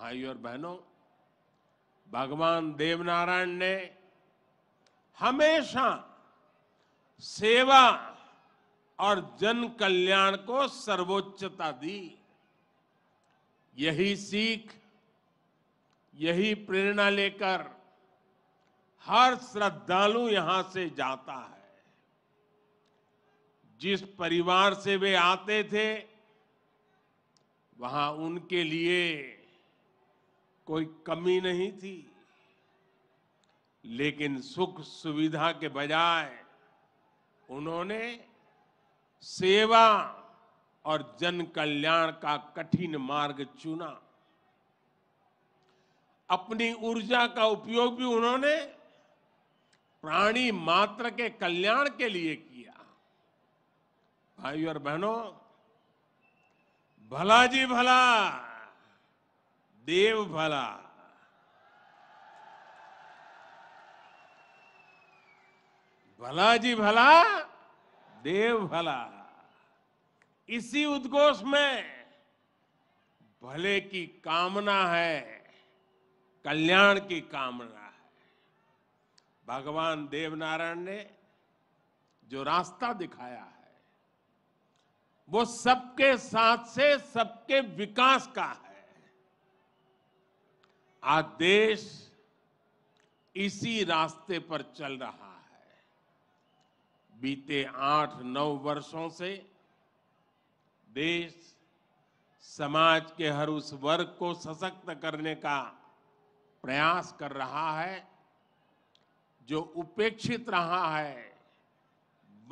भाई और बहनों भगवान देवनारायण ने हमेशा सेवा और जन कल्याण को सर्वोच्चता दी यही सीख यही प्रेरणा लेकर हर श्रद्धालु यहां से जाता है जिस परिवार से वे आते थे वहां उनके लिए कोई कमी नहीं थी लेकिन सुख सुविधा के बजाय उन्होंने सेवा और जन कल्याण का कठिन मार्ग चुना अपनी ऊर्जा का उपयोग भी उन्होंने प्राणी मात्र के कल्याण के लिए किया भाई और बहनों भला जी भला देव भला भला जी भला देव भला इसी उद्घोष में भले की कामना है कल्याण की कामना है भगवान देवनारायण ने जो रास्ता दिखाया है वो सबके साथ से सबके विकास का है आज देश इसी रास्ते पर चल रहा है बीते आठ नौ वर्षों से देश समाज के हर उस वर्ग को सशक्त करने का प्रयास कर रहा है जो उपेक्षित रहा है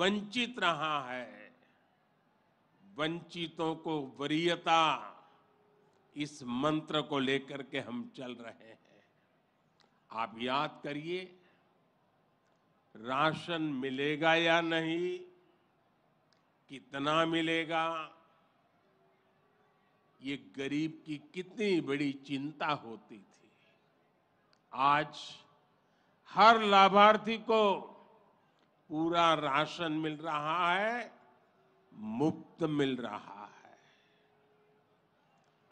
वंचित रहा है वंचितों को वरीयता इस मंत्र को लेकर के हम चल रहे हैं आप याद करिए राशन मिलेगा या नहीं कितना मिलेगा ये गरीब की कितनी बड़ी चिंता होती थी आज हर लाभार्थी को पूरा राशन मिल रहा है मुफ्त मिल रहा है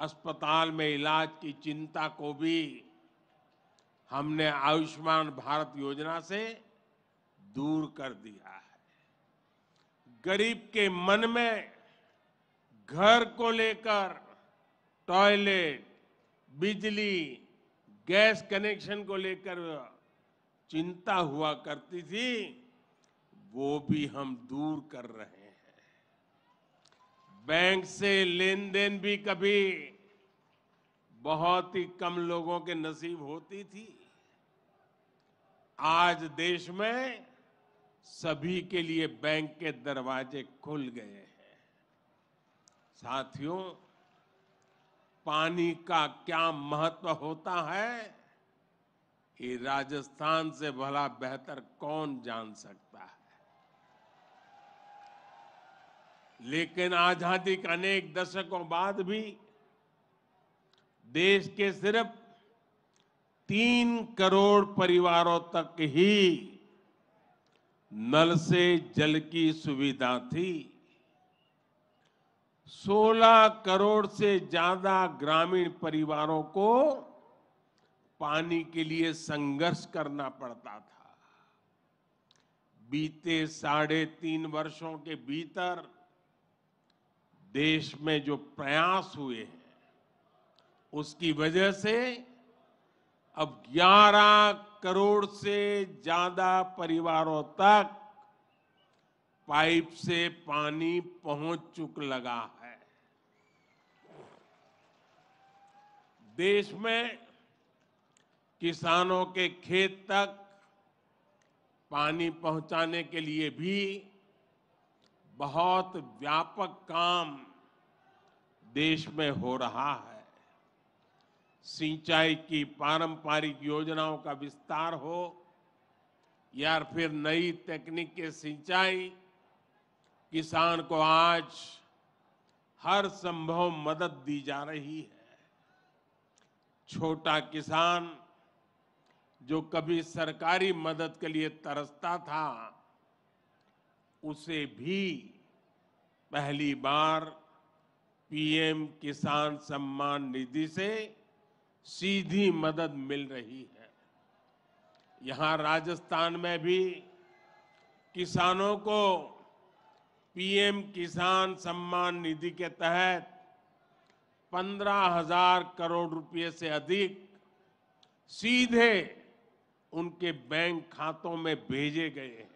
अस्पताल में इलाज की चिंता को भी हमने आयुष्मान भारत योजना से दूर कर दिया है गरीब के मन में घर को लेकर टॉयलेट बिजली गैस कनेक्शन को लेकर चिंता हुआ करती थी वो भी हम दूर कर रहे हैं बैंक से लेन देन भी कभी बहुत ही कम लोगों के नसीब होती थी आज देश में सभी के लिए बैंक के दरवाजे खुल गए हैं साथियों पानी का क्या महत्व होता है ये राजस्थान से भला बेहतर कौन जान सकता है लेकिन आजादी के अनेक दशकों बाद भी देश के सिर्फ तीन करोड़ परिवारों तक ही नल से जल की सुविधा थी 16 करोड़ से ज्यादा ग्रामीण परिवारों को पानी के लिए संघर्ष करना पड़ता था बीते साढ़े तीन वर्षों के भीतर देश में जो प्रयास हुए हैं उसकी वजह से अब 11 करोड़ से ज्यादा परिवारों तक पाइप से पानी पहुंच चुक लगा है देश में किसानों के खेत तक पानी पहुंचाने के लिए भी बहुत व्यापक काम देश में हो रहा है सिंचाई की पारंपरिक योजनाओं का विस्तार हो या फिर नई तकनीक के सिंचाई किसान को आज हर संभव मदद दी जा रही है छोटा किसान जो कभी सरकारी मदद के लिए तरसता था उसे भी पहली बार पीएम किसान सम्मान निधि से सीधी मदद मिल रही है यहाँ राजस्थान में भी किसानों को पीएम किसान सम्मान निधि के तहत पंद्रह हजार करोड़ रुपए से अधिक सीधे उनके बैंक खातों में भेजे गए हैं